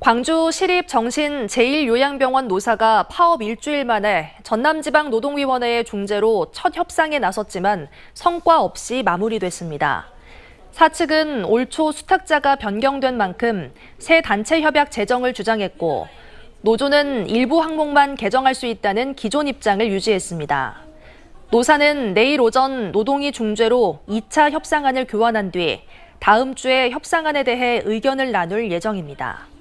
광주 시립 정신 제1요양병원 노사가 파업 일주일 만에 전남지방노동위원회의 중재로 첫 협상에 나섰지만 성과 없이 마무리됐습니다. 사측은 올초 수탁자가 변경된 만큼 새 단체 협약 제정을 주장했고 노조는 일부 항목만 개정할 수 있다는 기존 입장을 유지했습니다. 노사는 내일 오전 노동위 중재로 2차 협상안을 교환한 뒤 다음 주에 협상안에 대해 의견을 나눌 예정입니다.